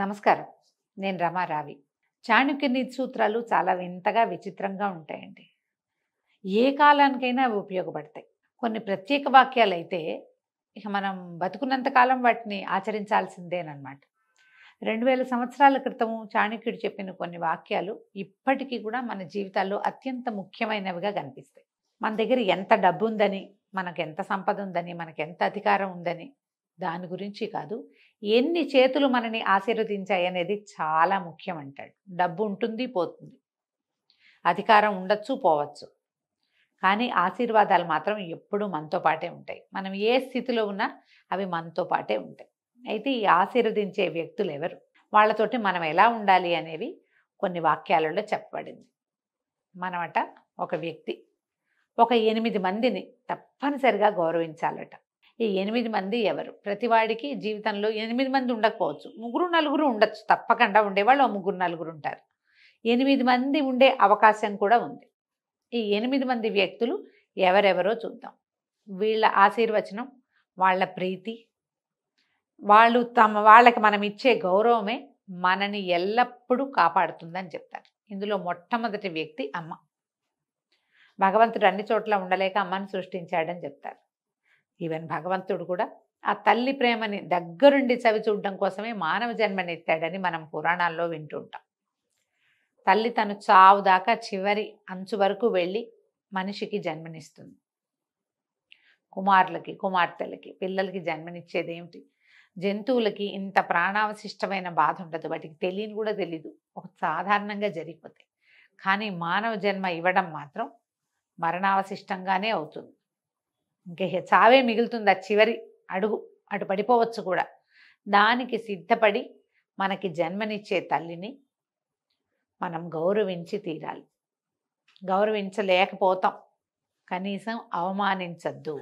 నమస్కారం నేను రమారావి చాణుక్య సూత్రాలు చాలా వింతగా విచిత్రంగా ఉంటాయండి ఏ కాలానికైనా అవి ఉపయోగపడతాయి కొన్ని ప్రత్యేక వాక్యాలు అయితే ఇక మనం బతుకున్నంతకాలం వాటిని ఆచరించాల్సిందేనమాట రెండు వేల సంవత్సరాల క్రితం చాణుక్యుడు చెప్పిన కొన్ని వాక్యాలు ఇప్పటికీ కూడా మన జీవితాల్లో అత్యంత ముఖ్యమైనవిగా కనిపిస్తాయి మన దగ్గర ఎంత డబ్బు ఉందని మనకు ఎంత సంపద ఉందని మనకు ఎంత అధికారం ఉందని దాని గురించి కాదు ఎన్ని చేతులు మనని ఆశీర్వదించాయి అనేది చాలా ముఖ్యం అంటాడు డబ్బు ఉంటుంది పోతుంది అధికారం ఉండొచ్చు పోవచ్చు కానీ ఆశీర్వాదాలు మాత్రం ఎప్పుడూ మనతో పాటే ఉంటాయి మనం ఏ స్థితిలో ఉన్నా అవి మనతో పాటే ఉంటాయి అయితే ఈ ఆశీర్వదించే వ్యక్తులు ఎవరు వాళ్ళతోటి మనం ఎలా ఉండాలి అనేవి కొన్ని వాక్యాలలో చెప్పబడింది మనమట ఒక వ్యక్తి ఒక ఎనిమిది మందిని తప్పనిసరిగా గౌరవించాలట ఈ ఎనిమిది మంది ఎవరు ప్రతివాడికి జీవితంలో ఎనిమిది మంది ఉండకపోవచ్చు ముగ్గురు నలుగురు ఉండొచ్చు తప్పకుండా ఉండేవాళ్ళు ముగ్గురు నలుగురు ఉంటారు ఎనిమిది మంది ఉండే అవకాశం కూడా ఉంది ఈ ఎనిమిది మంది వ్యక్తులు ఎవరెవరో చూద్దాం వీళ్ళ ఆశీర్వచనం వాళ్ళ ప్రీతి వాళ్ళు తమ వాళ్ళకి మనం ఇచ్చే గౌరవమే మనని ఎల్లప్పుడూ కాపాడుతుందని చెప్తారు ఇందులో మొట్టమొదటి వ్యక్తి అమ్మ భగవంతుడు అన్ని చోట్ల ఉండలేక అమ్మని సృష్టించాడని చెప్తారు ఈవెన్ భగవంతుడు కూడా ఆ తల్లి ప్రేమని దగ్గరుండి చవి చూడడం కోసమే మానవ జన్మనెత్తాడని మనం పురాణాల్లో వింటుంటాం తల్లి తను చావు దాకా చివరి అంచు వరకు వెళ్ళి మనిషికి జన్మనిస్తుంది కుమారులకి కుమార్తెలకి పిల్లలకి జన్మనిచ్చేది ఏమిటి జంతువులకి ఇంత ప్రాణావశిష్టమైన బాధ ఉండదు వాటికి తెలియని కూడా తెలీదు ఒక సాధారణంగా జరిగిపోతాయి కానీ మానవ జన్మ ఇవ్వడం మాత్రం మరణావశిష్టంగానే అవుతుంది ఇంకా చావే మిగులుతుంది ఆ చివరి అడుగు అటు పడిపోవచ్చు కూడా దానికి సిద్ధపడి మనకి జన్మనిచ్చే తల్లిని మనం గౌరవించి తీరాలి గౌరవించలేకపోతాం కనీసం అవమానించద్దు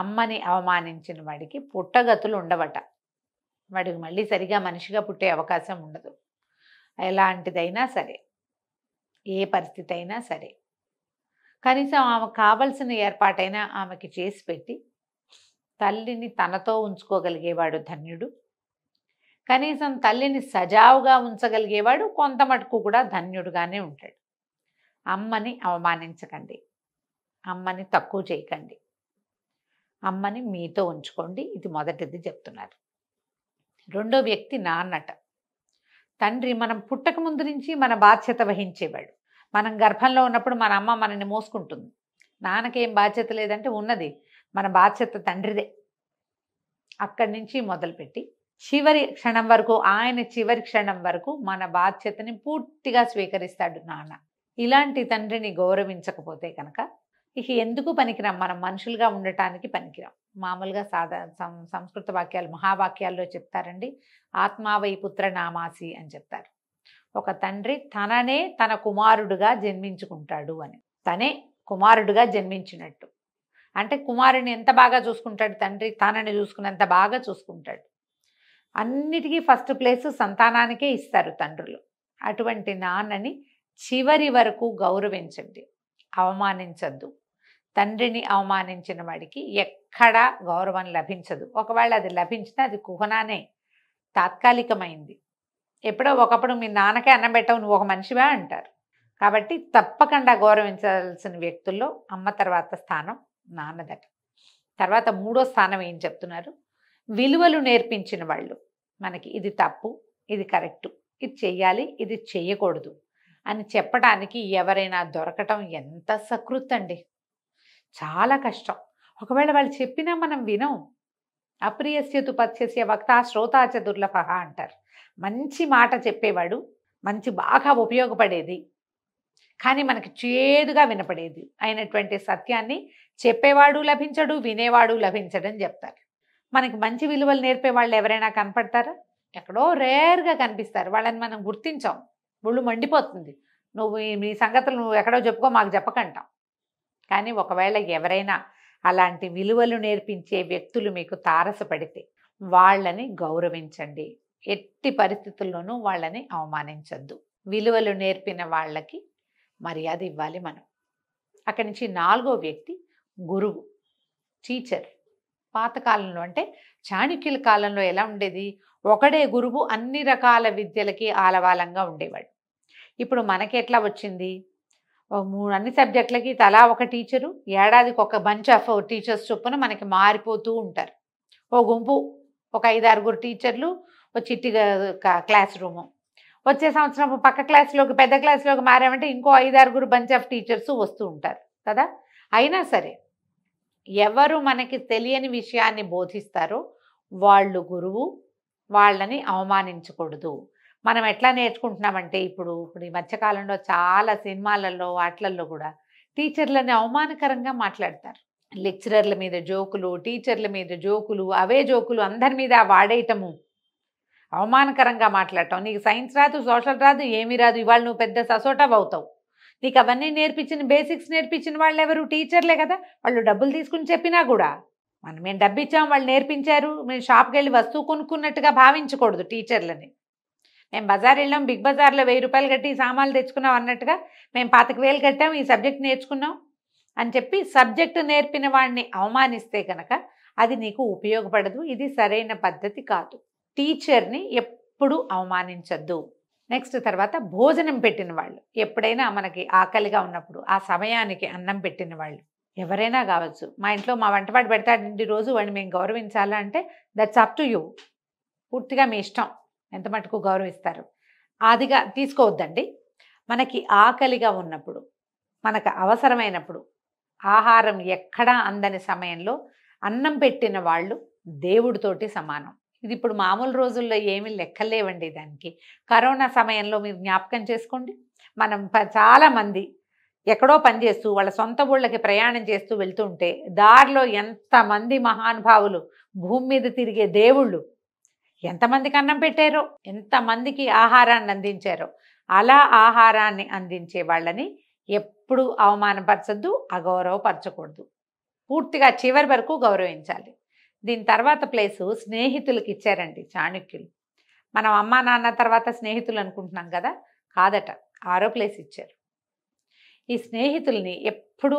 అమ్మని అవమానించిన వాడికి పుట్టగతులు ఉండవట వాడికి మళ్ళీ సరిగా మనిషిగా పుట్టే అవకాశం ఉండదు ఎలాంటిదైనా సరే ఏ పరిస్థితి అయినా సరే కనీసం ఆమె కావలసిన ఏర్పాటైనా ఆమెకి చేసి పెట్టి తల్లిని తనతో ఉంచుకోగలిగేవాడు ధన్యుడు కనీసం తల్లిని సజావుగా ఉంచగలిగేవాడు కొంత మటుకు కూడా ధన్యుడుగానే ఉంటాడు అమ్మని అవమానించకండి అమ్మని తక్కువ చేయకండి అమ్మని మీతో ఉంచుకోండి ఇది మొదటిది చెప్తున్నారు రెండో వ్యక్తి నాన్నట తండ్రి మనం పుట్టక ముందు నుంచి మన బాధ్యత వహించేవాడు మనం గర్భంలో ఉన్నప్పుడు మన అమ్మ మనల్ని మోసుకుంటుంది నాన్నకేం బాధ్యత లేదంటే ఉన్నది మన బాధ్యత తండ్రిదే అక్కడి నుంచి మొదలుపెట్టి చివరి క్షణం వరకు ఆయన చివరి క్షణం వరకు మన బాధ్యతని పూర్తిగా స్వీకరిస్తాడు నాన్న ఇలాంటి తండ్రిని గౌరవించకపోతే కనుక ఇక ఎందుకు పనికిరాం మనం మనుషులుగా ఉండటానికి పనికిరాం మామూలుగా సాధా సంస్కృత వాక్యాలు మహావాక్యాల్లో చెప్తారండి ఆత్మావై పుత్ర నామాసి అని చెప్తారు ఒక తండ్రి తననే తన కుమారుడుగా జన్మించుకుంటాడు అని తనే కుమారుడుగా జన్మించినట్టు అంటే కుమారుని ఎంత బాగా చూసుకుంటాడు తండ్రి తనని చూసుకున్నంత బాగా చూసుకుంటాడు అన్నిటికీ ఫస్ట్ ప్లేస్ సంతానానికే ఇస్తారు తండ్రులు అటువంటి నాన్నని చివరి వరకు గౌరవించండి అవమానించద్దు తండ్రిని అవమానించిన వాడికి ఎక్కడా గౌరవం లభించదు ఒకవేళ అది లభించినా అది కుహనానే తాత్కాలికమైంది ఎప్పుడో ఒకప్పుడు మీ నాన్నకే అన్నం పెట్టవు నువ్వు ఒక మనిషివా అంటారు కాబట్టి తప్పకుండా గౌరవించాల్సిన వ్యక్తుల్లో అమ్మ తర్వాత స్థానం నాన్నదట తర్వాత మూడో స్థానం ఏం చెప్తున్నారు విలువలు నేర్పించిన వాళ్ళు మనకి ఇది తప్పు ఇది కరెక్టు ఇది చెయ్యాలి ఇది చెయ్యకూడదు అని చెప్పడానికి ఎవరైనా దొరకటం ఎంత సకృత్ అండి చాలా కష్టం ఒకవేళ వాళ్ళు చెప్పినా మనం వినం అప్రియస్యతు పత్యస్య వక్త శ్రోతాచ దుర్లభ అంటారు మంచి మాట చెప్పేవాడు మంచి బాగా ఉపయోగపడేది కానీ మనకి చేదుగా వినపడేది అయినటువంటి సత్యాన్ని చెప్పేవాడు లభించడు వినేవాడు లభించడని చెప్తారు మనకి మంచి విలువలు నేర్పే వాళ్ళు ఎవరైనా కనపడతారా ఎక్కడో రేర్గా కనిపిస్తారు వాళ్ళని మనం గుర్తించాం ఒళ్ళు మండిపోతుంది నువ్వు మీ సంగతులు నువ్వు ఎక్కడో చెప్పుకో మాకు చెప్పకంటాం కానీ ఒకవేళ ఎవరైనా అలాంటి విలువలు నేర్పించే వ్యక్తులు మీకు తారసపడితే వాళ్ళని గౌరవించండి ఎట్టి పరిస్థితుల్లోనూ వాళ్ళని అవమానించద్దు విలువలు నేర్పిన వాళ్ళకి మర్యాద ఇవ్వాలి మనం అక్కడి నుంచి నాలుగో వ్యక్తి గురువు టీచర్ పాతకాలంలో అంటే చాణుక్యుల కాలంలో ఎలా ఉండేది ఒకడే గురువు అన్ని రకాల విద్యలకి ఆలవాలంగా ఉండేవాడు ఇప్పుడు మనకి ఎట్లా వచ్చింది మూడు అన్ని సబ్జెక్టులకి తలా ఒక టీచరు ఏడాదికి ఒక బంచ్ ఆఫ్ టీచర్స్ చొప్పున మనకి మారిపోతూ ఉంటారు ఓ గుంపు ఒక ఐదు ఆరుగురు టీచర్లు ఓ చిట్టి క్లాస్ రూము వచ్చే సంవత్సరం పక్క క్లాస్లోకి పెద్ద క్లాస్లోకి మారామంటే ఇంకో ఐదు ఆరుగురు బంచ్ ఆఫ్ టీచర్స్ వస్తూ ఉంటారు కదా అయినా సరే ఎవరు మనకి తెలియని విషయాన్ని బోధిస్తారో వాళ్ళు గురువు వాళ్ళని అవమానించకూడదు మనం ఎట్లా నేర్చుకుంటున్నామంటే ఇప్పుడు ఇప్పుడు ఈ మధ్యకాలంలో చాలా సినిమాలలో వాటిలలో కూడా టీచర్లని అవమానకరంగా మాట్లాడతారు లెక్చరర్ల మీద జోకులు టీచర్ల మీద జోకులు అవే జోకులు అందరి మీద వాడేయటము అవమానకరంగా మాట్లాడటం నీకు సైన్స్ రాదు సోషల్ రాదు ఏమీ రాదు ఇవాళ నువ్వు పెద్ద ససోటా అవుతావు నీకు అవన్నీ నేర్పించిన బేసిక్స్ నేర్పించిన వాళ్ళు ఎవరు టీచర్లే కదా వాళ్ళు డబ్బులు తీసుకుని చెప్పినా కూడా మనం మేము ఇచ్చాము వాళ్ళు నేర్పించారు మేము షాప్కి వెళ్ళి వస్తువు కొనుక్కున్నట్టుగా భావించకూడదు టీచర్లని మేము బజార్ వెళ్ళాం బిగ్ బజార్లో వెయ్యి రూపాయలు కట్టి సామాన్లు తెచ్చుకున్నాం అన్నట్టుగా మేము పాతిక వేలు కట్టాం ఈ సబ్జెక్ట్ నేర్చుకున్నాం అని చెప్పి సబ్జెక్టు నేర్పిన వాడిని అవమానిస్తే కనుక అది నీకు ఉపయోగపడదు ఇది సరైన పద్ధతి కాదు టీచర్ని ఎప్పుడు అవమానించద్దు నెక్స్ట్ తర్వాత భోజనం పెట్టిన వాళ్ళు ఎప్పుడైనా మనకి ఆకలిగా ఉన్నప్పుడు ఆ సమయానికి అన్నం పెట్టిన వాళ్ళు ఎవరైనా కావచ్చు మా ఇంట్లో మా వంటవాడు పెడతాడు రోజు వాడిని మేము గౌరవించాలా అంటే దట్స్ అప్ టు యూ పూర్తిగా మీ ఇష్టం ఎంత మటుకు గౌరవిస్తారు అదిగా తీసుకోవద్దండి మనకి ఆకలిగా ఉన్నప్పుడు మనకు అవసరమైనప్పుడు ఆహారం ఎక్కడా అందని సమయంలో అన్నం పెట్టిన వాళ్ళు దేవుడితోటి సమానం ఇది ఇప్పుడు మామూలు రోజుల్లో ఏమీ లెక్కలేవండి దానికి కరోనా సమయంలో మీరు జ్ఞాపకం చేసుకోండి మనం చాలామంది ఎక్కడో పనిచేస్తూ వాళ్ళ సొంత ఊళ్ళకి ప్రయాణం చేస్తూ వెళ్తుంటే దారిలో ఎంతమంది మహానుభావులు భూమి మీద తిరిగే దేవుళ్ళు ఎంతమందికి అన్నం పెట్టారో ఎంతమందికి ఆహారాన్ని అందించారో అలా ఆహారాన్ని అందించే వాళ్ళని ఎప్పుడూ అవమానపరచద్దు అగౌరవపరచకూడదు పూర్తిగా చివరి వరకు గౌరవించాలి దీని తర్వాత ప్లేసు స్నేహితులకి ఇచ్చారండి చాణుక్యులు మనం అమ్మా నాన్న తర్వాత స్నేహితులు అనుకుంటున్నాం కదా కాదట ఆరో ప్లేస్ ఇచ్చారు ఈ స్నేహితుల్ని ఎప్పుడు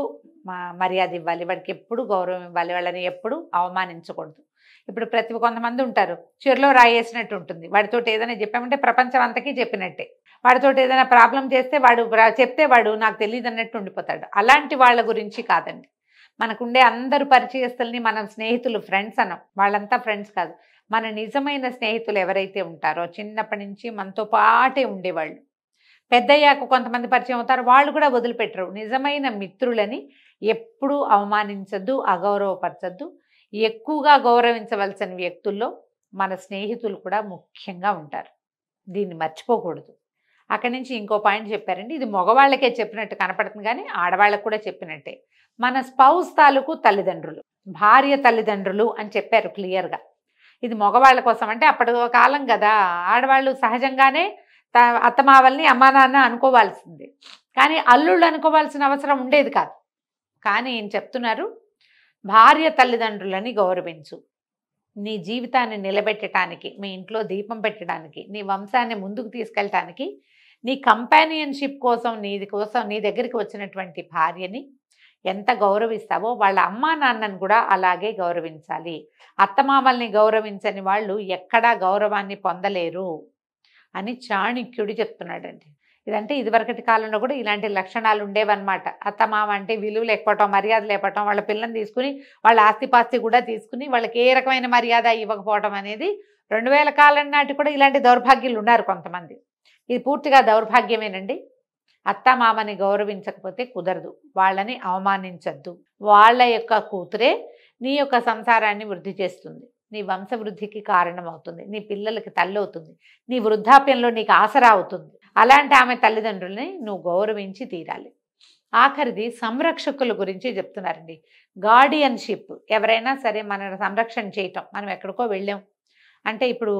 మర్యాద ఇవ్వాలి వాడికి ఎప్పుడు గౌరవం ఇవ్వాలి వాళ్ళని ఎప్పుడు అవమానించకూడదు ఇప్పుడు ప్రతి కొంతమంది ఉంటారు చెరులో రాయేసినట్టు ఉంటుంది వాడితో ఏదైనా చెప్పామంటే ప్రపంచం అంతకీ చెప్పినట్టే వాడితో ఏదైనా ప్రాబ్లం చేస్తే వాడు చెప్తే వాడు నాకు తెలియదు అన్నట్టు ఉండిపోతాడు అలాంటి వాళ్ళ గురించి కాదండి మనకుండే అందరు పరిచయస్తుల్ని మనం స్నేహితులు ఫ్రెండ్స్ అనం వాళ్ళంతా ఫ్రెండ్స్ కాదు మన నిజమైన స్నేహితులు ఎవరైతే ఉంటారో చిన్నప్పటి నుంచి మనతో పాటే ఉండేవాళ్ళు పెద్దయ్యాక కొంతమంది పరిచయం అవుతారు వాళ్ళు కూడా వదిలిపెట్టరు నిజమైన మిత్రులని ఎప్పుడూ అవమానించద్దు అగౌరవపరచద్దు ఎక్కువగా గౌరవించవలసిన వ్యక్తుల్లో మన స్నేహితులు కూడా ముఖ్యంగా ఉంటారు దీన్ని మర్చిపోకూడదు అక్కడి నుంచి ఇంకో పాయింట్ చెప్పారండి ఇది మగవాళ్ళకే చెప్పినట్టు కనపడుతుంది కానీ ఆడవాళ్ళకు కూడా చెప్పినట్టే మన స్పౌస్ తాలూకు తల్లిదండ్రులు భార్య తల్లిదండ్రులు అని చెప్పారు క్లియర్గా ఇది మగవాళ్ళ కోసం అంటే అప్పటి కాలం కదా ఆడవాళ్ళు సహజంగానే అత్తమావల్ని అమ్మా నాన్న అనుకోవాల్సిందే కానీ అల్లుళ్ళు అనుకోవాల్సిన అవసరం ఉండేది కాదు కానీ ఏం చెప్తున్నారు భార్య తల్లిదండ్రులని గౌరవించు నీ జీవితాన్ని నిలబెట్టడానికి మీ ఇంట్లో దీపం పెట్టడానికి నీ వంశాన్ని ముందుకు తీసుకెళ్ళటానికి నీ కంపానియన్షిప్ కోసం నీది కోసం నీ దగ్గరికి వచ్చినటువంటి భార్యని ఎంత గౌరవిస్తావో వాళ్ళ అమ్మా నాన్నను కూడా అలాగే గౌరవించాలి అత్తమామల్ని గౌరవించని వాళ్ళు ఎక్కడా గౌరవాన్ని పొందలేరు అని చాణిక్యుడు చెప్తున్నాడండి ఇదంటే ఇదివరకటి కాలంలో కూడా ఇలాంటి లక్షణాలు ఉండేవన్నమాట మామ అంటే విలువ లేకపోవటం మర్యాద లేకపోవటం వాళ్ళ పిల్లని తీసుకుని వాళ్ళ ఆస్తిపాస్తి కూడా తీసుకుని వాళ్ళకి ఏ రకమైన మర్యాద ఇవ్వకపోవటం అనేది రెండు వేల కాలం నాటి కూడా ఇలాంటి దౌర్భాగ్యులు ఉన్నారు కొంతమంది ఇది పూర్తిగా దౌర్భాగ్యమేనండి అత్తమామని గౌరవించకపోతే కుదరదు వాళ్ళని అవమానించద్దు వాళ్ళ యొక్క కూతురే నీ యొక్క సంసారాన్ని వృద్ధి చేస్తుంది నీ వంశవృద్ధికి కారణమవుతుంది నీ పిల్లలకి తల్లి అవుతుంది నీ వృద్ధాప్యంలో నీకు ఆసరా అవుతుంది అలాంటి ఆమె తల్లిదండ్రుల్ని నువ్వు గౌరవించి తీరాలి ఆఖరిది సంరక్షకుల గురించి చెప్తున్నారండి గార్డియన్షిప్ ఎవరైనా సరే మన సంరక్షణ చేయటం మనం ఎక్కడికో వెళ్ళాం అంటే ఇప్పుడు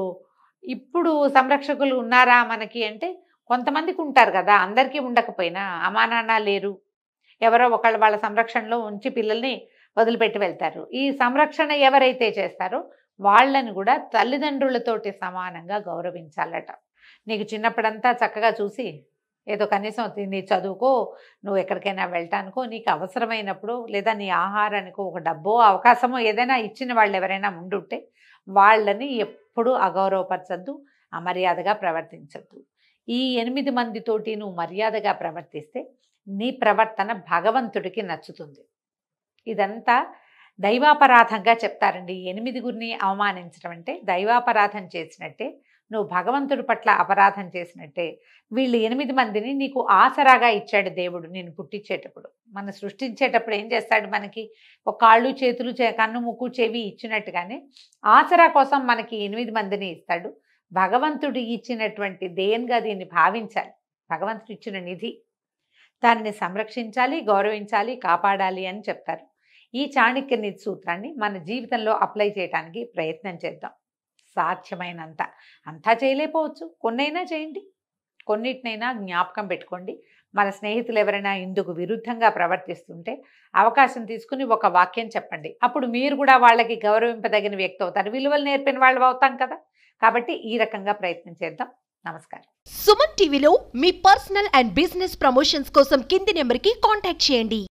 ఇప్పుడు సంరక్షకులు ఉన్నారా మనకి అంటే కొంతమందికి ఉంటారు కదా అందరికీ ఉండకపోయినా అమానాన్న లేరు ఎవరో ఒకళ్ళు వాళ్ళ సంరక్షణలో ఉంచి పిల్లల్ని వదిలిపెట్టి వెళ్తారు ఈ సంరక్షణ ఎవరైతే చేస్తారో వాళ్ళని కూడా తల్లిదండ్రులతోటి సమానంగా గౌరవించాలట నీకు చిన్నప్పుడంతా చక్కగా చూసి ఏదో కనీసం నీ చదువుకో నువ్వు ఎక్కడికైనా వెళ్ళటానికో నీకు అవసరమైనప్పుడు లేదా నీ ఆహారానికో ఒక డబ్బో అవకాశమో ఏదైనా ఇచ్చిన వాళ్ళు ఎవరైనా ఉండుంటే వాళ్ళని ఎప్పుడూ అగౌరవపరచద్దు అమర్యాదగా ప్రవర్తించద్దు ఈ ఎనిమిది మందితోటి నువ్వు మర్యాదగా ప్రవర్తిస్తే నీ ప్రవర్తన భగవంతుడికి నచ్చుతుంది ఇదంతా దైవాపరాధంగా చెప్తారండి ఎనిమిది గురిని అవమానించడం అంటే దైవాపరాధం చేసినట్టే నువ్వు భగవంతుడి పట్ల అపరాధం చేసినట్టే వీళ్ళు ఎనిమిది మందిని నీకు ఆసరాగా ఇచ్చాడు దేవుడు నేను పుట్టించేటప్పుడు మన సృష్టించేటప్పుడు ఏం చేస్తాడు మనకి ఒక కాళ్ళు చేతులు కన్ను ముక్కు చెవి ఇచ్చినట్టుగానే ఆసరా కోసం మనకి ఎనిమిది మందిని ఇస్తాడు భగవంతుడు ఇచ్చినటువంటి దేన్గా దీన్ని భావించాలి భగవంతుడు ఇచ్చిన నిధి దాన్ని సంరక్షించాలి గౌరవించాలి కాపాడాలి అని చెప్తారు ఈ చాణక్య నిధి సూత్రాన్ని మన జీవితంలో అప్లై చేయడానికి ప్రయత్నం చేద్దాం సాధ్యమైనంత అంతా చేయలేకపోవచ్చు కొన్నైనా చేయండి కొన్నిటినైనా జ్ఞాపకం పెట్టుకోండి మన స్నేహితులు ఎవరైనా ఇందుకు విరుద్ధంగా ప్రవర్తిస్తుంటే అవకాశం తీసుకుని ఒక వాక్యం చెప్పండి అప్పుడు మీరు కూడా వాళ్ళకి గౌరవింపదగిన వ్యక్తి అవుతారు విలువలు నేర్పిన వాళ్ళు అవుతాం కదా కాబట్టి ఈ రకంగా ప్రయత్నం చేద్దాం నమస్కారం సుమన్ టీవీలో మీ పర్సనల్ అండ్ బిజినెస్ ప్రమోషన్స్ కోసం కింది నెంబర్కి కాంటాక్ట్ చేయండి